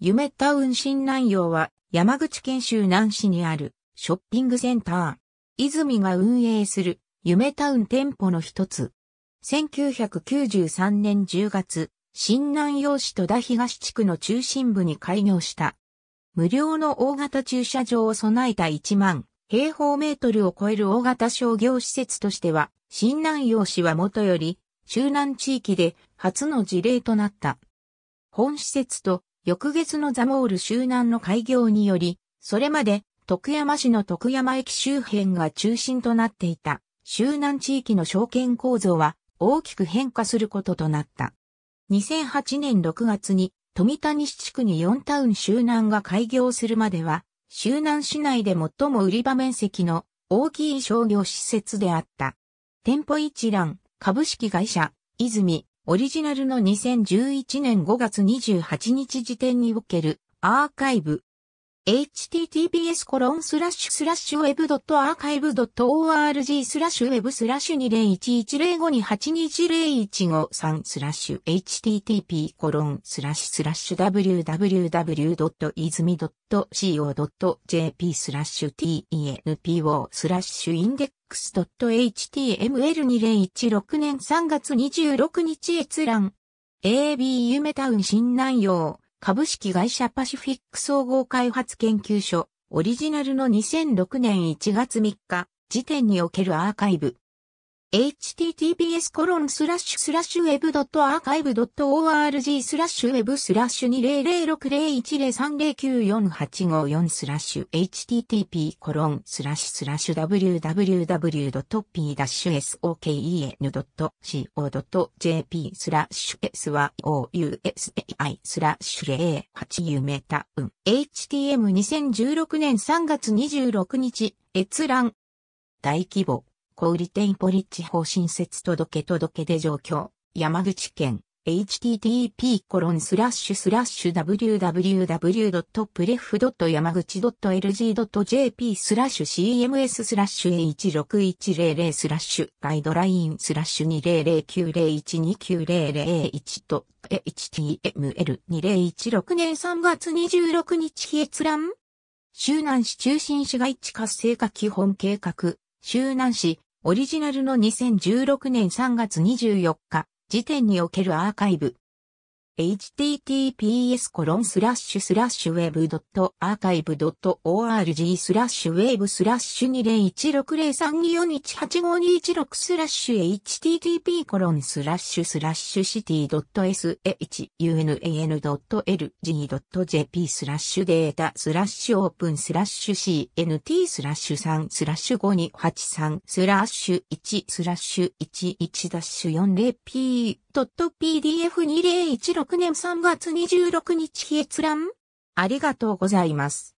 夢タウン新南陽は山口県州南市にあるショッピングセンター。泉が運営する夢タウン店舗の一つ。1993年10月、新南陽市戸田東地区の中心部に開業した。無料の大型駐車場を備えた1万平方メートルを超える大型商業施設としては、新南陽市はもとより、中南地域で初の事例となった。本施設と翌月のザモール周南の開業により、それまで徳山市の徳山駅周辺が中心となっていた周南地域の証券構造は大きく変化することとなった。2008年6月に富谷市地区に4タウン周南が開業するまでは、周南市内で最も売り場面積の大きい商業施設であった。店舗一覧、株式会社、泉、オリジナルの2011年5月28日時点におけるアーカイブ。https コロンスラッシュスラッシュウェブ .archive.org スラッシュウェブスラッシュ201105282153スラッシュ http コロンスラッシュスラッシュ w w w i z m i c o j p スラッシュ tenpo スラッシュインデッ i n x h t m l 2 0 1 6年3月26日閲覧。AB メタウン新南洋株式会社パシフィック総合開発研究所オリジナルの2006年1月3日時点におけるアーカイブ。https コロンスラッシュスラッシュウェブドットアーカイブドット org スラッシュウェブスラッシュ20060103094854スラッシュ http コロンスラッシュスラッシュ www.p-soken.co.jp スラッシュ s y o u s i スラッシュ08夢タウン htm2016 年3月26日閲覧大規模小売店ポリッチ方新設届届で状況、山口県、http コロンスラッシュスラッシュ www.pref.yamaguchi.lg.jp スラッシュ cms スラッシュ a16100 スラッシュガイドラインスラッシュ20090129001と html2016 年3月26日閲覧周南市中心市街地活性化基本計画周南市オリジナルの2016年3月24日時点におけるアーカイブ https コロンスラッシュスラッシュウェブドットアーカイブドット org スラッシュウェブスラッシュ20160324185216スラッシュ http コロンスラッシュスラッシュシティドット shun.an ドット lg ドット jp スラッシュデータスラッシュオープンスラッシュ cnt スラッシュ3スラッシュ5283スラッシュ1スラッシュ11ダッシュ 40p ドット pdf2016 2 0 6年3月26日日閲覧ありがとうございます。